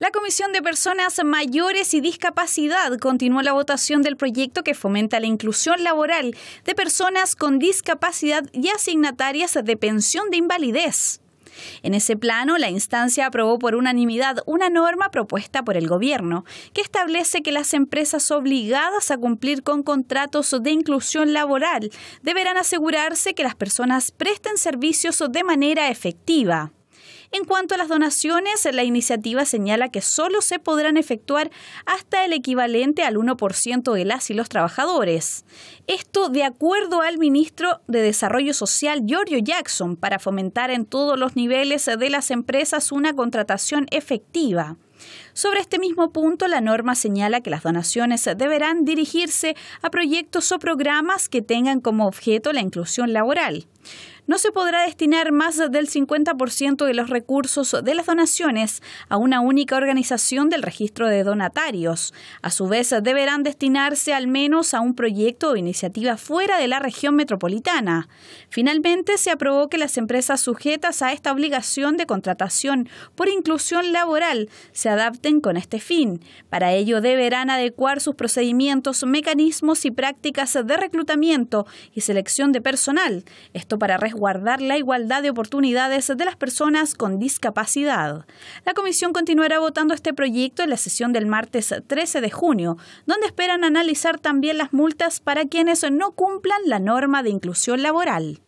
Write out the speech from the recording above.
La Comisión de Personas Mayores y Discapacidad continuó la votación del proyecto que fomenta la inclusión laboral de personas con discapacidad y asignatarias de pensión de invalidez. En ese plano, la instancia aprobó por unanimidad una norma propuesta por el gobierno que establece que las empresas obligadas a cumplir con contratos de inclusión laboral deberán asegurarse que las personas presten servicios de manera efectiva. En cuanto a las donaciones, la iniciativa señala que solo se podrán efectuar hasta el equivalente al 1% de las y los trabajadores. Esto de acuerdo al ministro de Desarrollo Social, Giorgio Jackson, para fomentar en todos los niveles de las empresas una contratación efectiva. Sobre este mismo punto, la norma señala que las donaciones deberán dirigirse a proyectos o programas que tengan como objeto la inclusión laboral. No se podrá destinar más del 50% de los recursos de las donaciones a una única organización del registro de donatarios. A su vez, deberán destinarse al menos a un proyecto o iniciativa fuera de la región metropolitana. Finalmente, se aprobó que las empresas sujetas a esta obligación de contratación por inclusión laboral adapten con este fin. Para ello deberán adecuar sus procedimientos, mecanismos y prácticas de reclutamiento y selección de personal, esto para resguardar la igualdad de oportunidades de las personas con discapacidad. La comisión continuará votando este proyecto en la sesión del martes 13 de junio, donde esperan analizar también las multas para quienes no cumplan la norma de inclusión laboral.